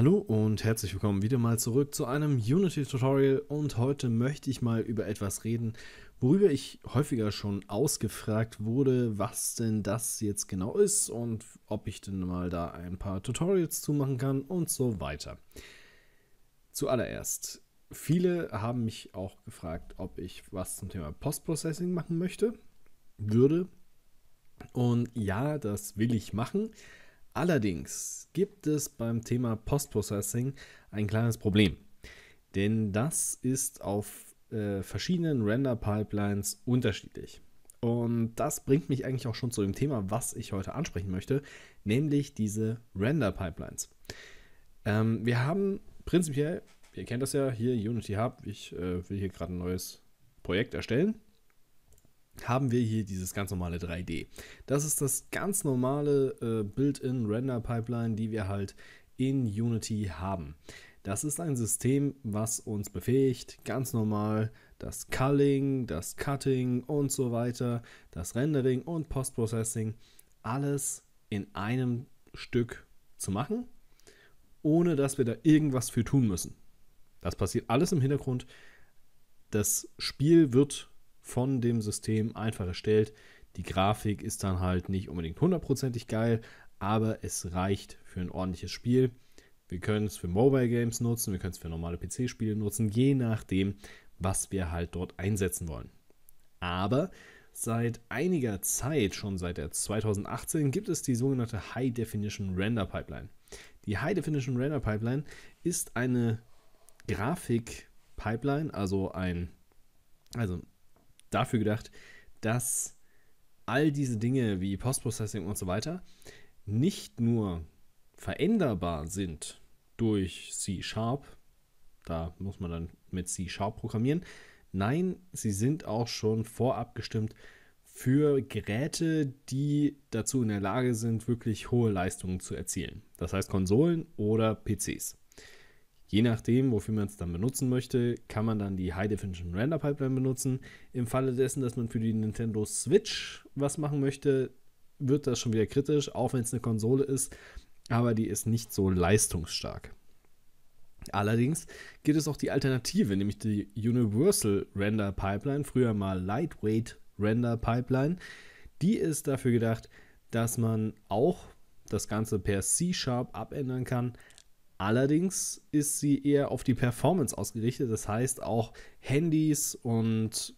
Hallo und herzlich willkommen wieder mal zurück zu einem Unity-Tutorial und heute möchte ich mal über etwas reden, worüber ich häufiger schon ausgefragt wurde, was denn das jetzt genau ist und ob ich denn mal da ein paar Tutorials zu machen kann und so weiter. Zuallererst, viele haben mich auch gefragt, ob ich was zum Thema Postprocessing machen möchte, würde. Und ja, das will ich machen. Allerdings gibt es beim Thema Postprocessing ein kleines Problem, denn das ist auf äh, verschiedenen Render-Pipelines unterschiedlich. Und das bringt mich eigentlich auch schon zu dem Thema, was ich heute ansprechen möchte, nämlich diese Render-Pipelines. Ähm, wir haben prinzipiell, ihr kennt das ja, hier Unity Hub, ich äh, will hier gerade ein neues Projekt erstellen haben wir hier dieses ganz normale 3D. Das ist das ganz normale äh, Built-in Render Pipeline, die wir halt in Unity haben. Das ist ein System, was uns befähigt, ganz normal das Culling, das Cutting und so weiter, das Rendering und Post-Processing alles in einem Stück zu machen, ohne dass wir da irgendwas für tun müssen. Das passiert alles im Hintergrund. Das Spiel wird von dem System einfach erstellt. Die Grafik ist dann halt nicht unbedingt hundertprozentig geil, aber es reicht für ein ordentliches Spiel. Wir können es für Mobile Games nutzen, wir können es für normale PC-Spiele nutzen, je nachdem, was wir halt dort einsetzen wollen. Aber seit einiger Zeit, schon seit der 2018, gibt es die sogenannte High Definition Render Pipeline. Die High Definition Render Pipeline ist eine Grafik-Pipeline, also ein also dafür gedacht, dass all diese Dinge wie Postprocessing und so weiter nicht nur veränderbar sind durch C-Sharp, da muss man dann mit C-Sharp programmieren, nein, sie sind auch schon vorab gestimmt für Geräte, die dazu in der Lage sind, wirklich hohe Leistungen zu erzielen. Das heißt Konsolen oder PCs. Je nachdem, wofür man es dann benutzen möchte, kann man dann die High Definition Render Pipeline benutzen. Im Falle dessen, dass man für die Nintendo Switch was machen möchte, wird das schon wieder kritisch, auch wenn es eine Konsole ist, aber die ist nicht so leistungsstark. Allerdings gibt es auch die Alternative, nämlich die Universal Render Pipeline, früher mal Lightweight Render Pipeline. Die ist dafür gedacht, dass man auch das Ganze per C-Sharp abändern kann, Allerdings ist sie eher auf die Performance ausgerichtet. Das heißt auch Handys und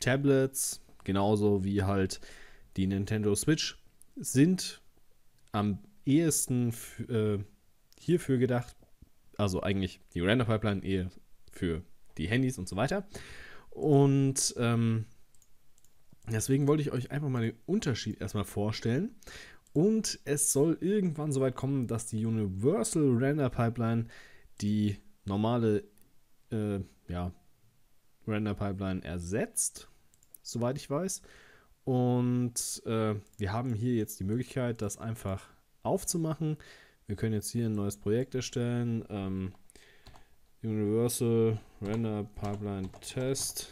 Tablets, genauso wie halt die Nintendo Switch, sind am ehesten äh, hierfür gedacht. Also eigentlich die Render Pipeline eher für die Handys und so weiter. Und ähm, deswegen wollte ich euch einfach mal den Unterschied erstmal vorstellen. Und es soll irgendwann soweit kommen, dass die Universal Render Pipeline die normale äh, ja, Render Pipeline ersetzt, soweit ich weiß. Und äh, wir haben hier jetzt die Möglichkeit, das einfach aufzumachen. Wir können jetzt hier ein neues Projekt erstellen. Ähm, Universal Render Pipeline Test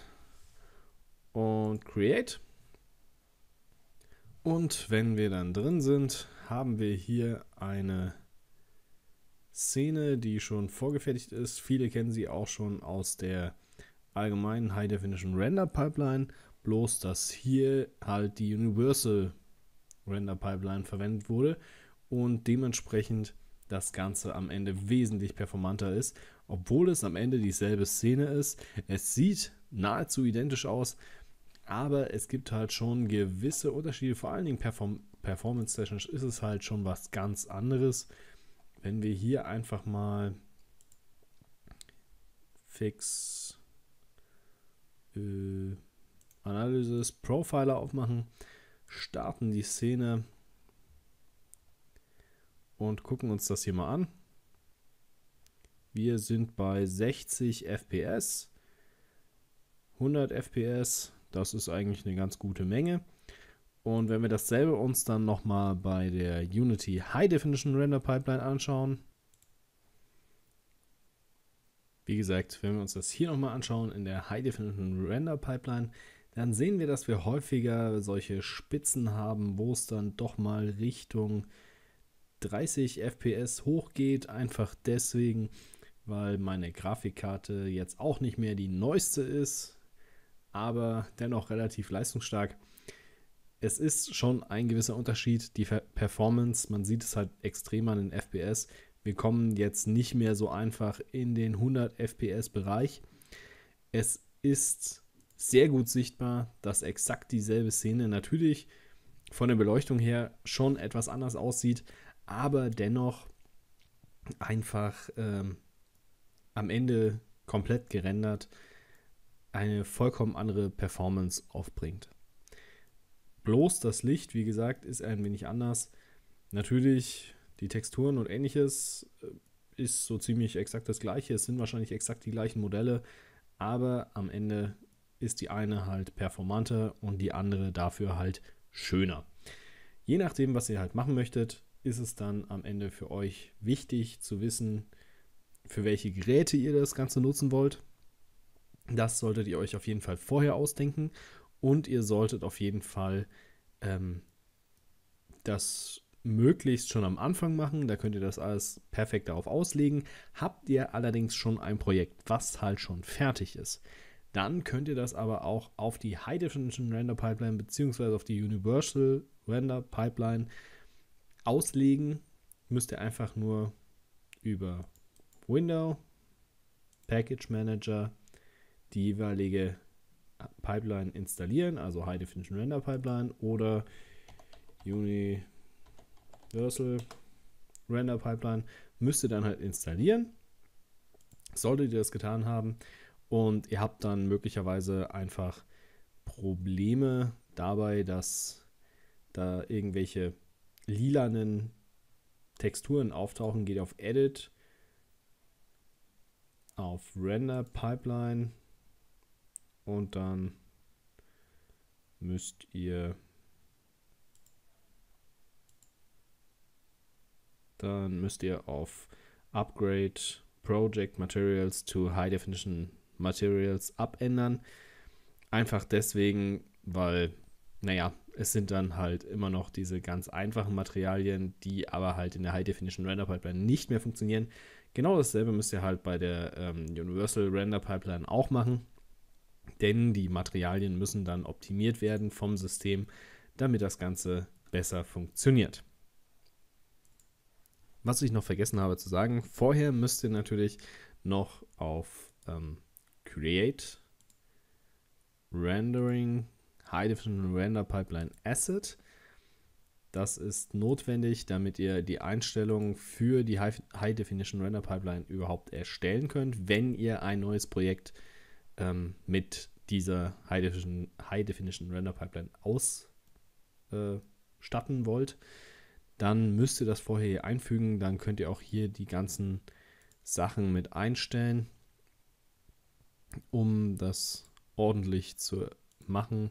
und Create. Und wenn wir dann drin sind, haben wir hier eine Szene, die schon vorgefertigt ist. Viele kennen sie auch schon aus der allgemeinen High Definition Render Pipeline, bloß dass hier halt die Universal Render Pipeline verwendet wurde und dementsprechend das Ganze am Ende wesentlich performanter ist, obwohl es am Ende dieselbe Szene ist. Es sieht nahezu identisch aus, aber es gibt halt schon gewisse Unterschiede, vor allen Dingen perform performance-technisch ist es halt schon was ganz anderes. Wenn wir hier einfach mal fix äh, Analysis Profiler aufmachen, starten die Szene und gucken uns das hier mal an. Wir sind bei 60 FPS, 100 FPS, das ist eigentlich eine ganz gute Menge. Und wenn wir dasselbe uns dann nochmal bei der Unity High Definition Render Pipeline anschauen, wie gesagt, wenn wir uns das hier nochmal anschauen in der High Definition Render Pipeline, dann sehen wir, dass wir häufiger solche Spitzen haben, wo es dann doch mal Richtung 30 FPS hochgeht. Einfach deswegen, weil meine Grafikkarte jetzt auch nicht mehr die neueste ist aber dennoch relativ leistungsstark. Es ist schon ein gewisser Unterschied, die Performance, man sieht es halt extrem an den FPS. Wir kommen jetzt nicht mehr so einfach in den 100 FPS-Bereich. Es ist sehr gut sichtbar, dass exakt dieselbe Szene natürlich von der Beleuchtung her schon etwas anders aussieht, aber dennoch einfach ähm, am Ende komplett gerendert eine vollkommen andere Performance aufbringt. Bloß das Licht, wie gesagt, ist ein wenig anders. Natürlich die Texturen und ähnliches äh, ist so ziemlich exakt das gleiche. Es sind wahrscheinlich exakt die gleichen Modelle, aber am Ende ist die eine halt performanter und die andere dafür halt schöner. Je nachdem, was ihr halt machen möchtet, ist es dann am Ende für euch wichtig zu wissen, für welche Geräte ihr das Ganze nutzen wollt. Das solltet ihr euch auf jeden Fall vorher ausdenken und ihr solltet auf jeden Fall ähm, das möglichst schon am Anfang machen. Da könnt ihr das alles perfekt darauf auslegen. Habt ihr allerdings schon ein Projekt, was halt schon fertig ist, dann könnt ihr das aber auch auf die High Definition Render Pipeline beziehungsweise auf die Universal Render Pipeline auslegen. Müsst ihr einfach nur über Window, Package Manager, die jeweilige Pipeline installieren, also High Definition Render Pipeline oder Universal Render Pipeline, müsst ihr dann halt installieren. Solltet ihr das getan haben und ihr habt dann möglicherweise einfach Probleme dabei, dass da irgendwelche lilanen Texturen auftauchen, geht auf Edit, auf Render Pipeline, und dann müsst ihr dann müsst ihr auf Upgrade Project Materials to High Definition Materials abändern. Einfach deswegen, weil, naja, es sind dann halt immer noch diese ganz einfachen Materialien, die aber halt in der High Definition Render Pipeline nicht mehr funktionieren. Genau dasselbe müsst ihr halt bei der ähm, Universal Render Pipeline auch machen. Denn die Materialien müssen dann optimiert werden vom System, damit das Ganze besser funktioniert. Was ich noch vergessen habe zu sagen, vorher müsst ihr natürlich noch auf ähm, Create Rendering High Definition Render Pipeline Asset. Das ist notwendig, damit ihr die Einstellungen für die High Definition Render Pipeline überhaupt erstellen könnt, wenn ihr ein neues Projekt erstellt ähm, mit dieser High Definition, High Definition Render Pipeline ausstatten äh, wollt, dann müsst ihr das vorher hier einfügen. Dann könnt ihr auch hier die ganzen Sachen mit einstellen, um das ordentlich zu machen.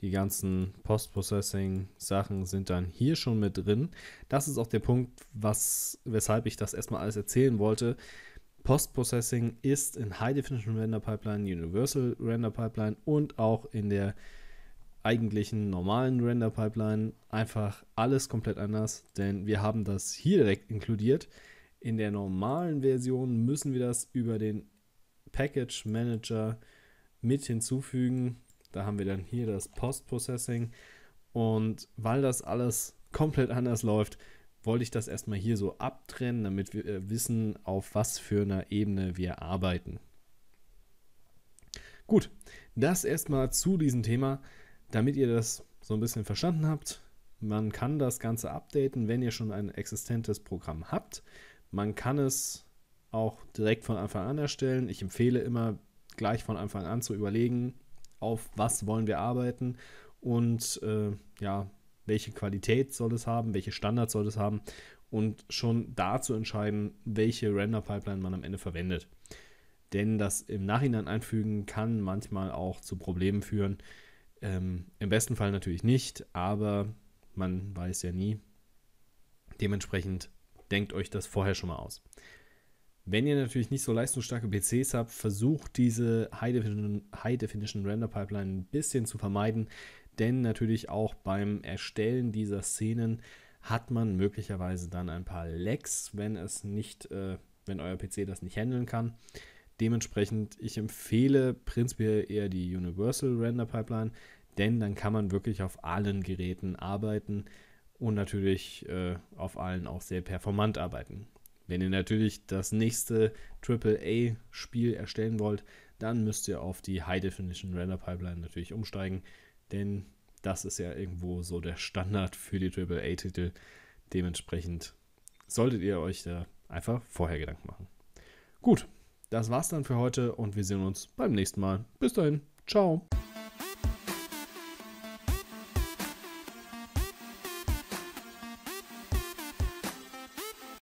Die ganzen Post-Processing-Sachen sind dann hier schon mit drin. Das ist auch der Punkt, was, weshalb ich das erstmal alles erzählen wollte. Post-Processing ist in High Definition Render Pipeline, Universal Render Pipeline und auch in der eigentlichen normalen Render Pipeline einfach alles komplett anders, denn wir haben das hier direkt inkludiert. In der normalen Version müssen wir das über den Package Manager mit hinzufügen. Da haben wir dann hier das Post-Processing und weil das alles komplett anders läuft, wollte ich das erstmal hier so abtrennen, damit wir äh, wissen, auf was für einer Ebene wir arbeiten. Gut, das erstmal zu diesem Thema, damit ihr das so ein bisschen verstanden habt. Man kann das Ganze updaten, wenn ihr schon ein existentes Programm habt. Man kann es auch direkt von Anfang an erstellen. Ich empfehle immer gleich von Anfang an zu überlegen, auf was wollen wir arbeiten und äh, ja, welche Qualität soll es haben, welche Standards soll es haben und schon da zu entscheiden, welche Render-Pipeline man am Ende verwendet. Denn das im Nachhinein einfügen kann manchmal auch zu Problemen führen. Ähm, Im besten Fall natürlich nicht, aber man weiß ja nie. Dementsprechend denkt euch das vorher schon mal aus. Wenn ihr natürlich nicht so leistungsstarke PCs habt, versucht diese High Definition, High Definition Render Pipeline ein bisschen zu vermeiden, denn natürlich auch beim Erstellen dieser Szenen hat man möglicherweise dann ein paar Lecks, wenn es nicht, äh, wenn euer PC das nicht handeln kann. Dementsprechend, ich empfehle prinzipiell eher die Universal Render Pipeline, denn dann kann man wirklich auf allen Geräten arbeiten und natürlich äh, auf allen auch sehr performant arbeiten. Wenn ihr natürlich das nächste AAA-Spiel erstellen wollt, dann müsst ihr auf die High Definition Render Pipeline natürlich umsteigen. Denn das ist ja irgendwo so der Standard für die AAA-Titel. Dementsprechend solltet ihr euch da einfach vorher Gedanken machen. Gut, das war's dann für heute und wir sehen uns beim nächsten Mal. Bis dahin, ciao.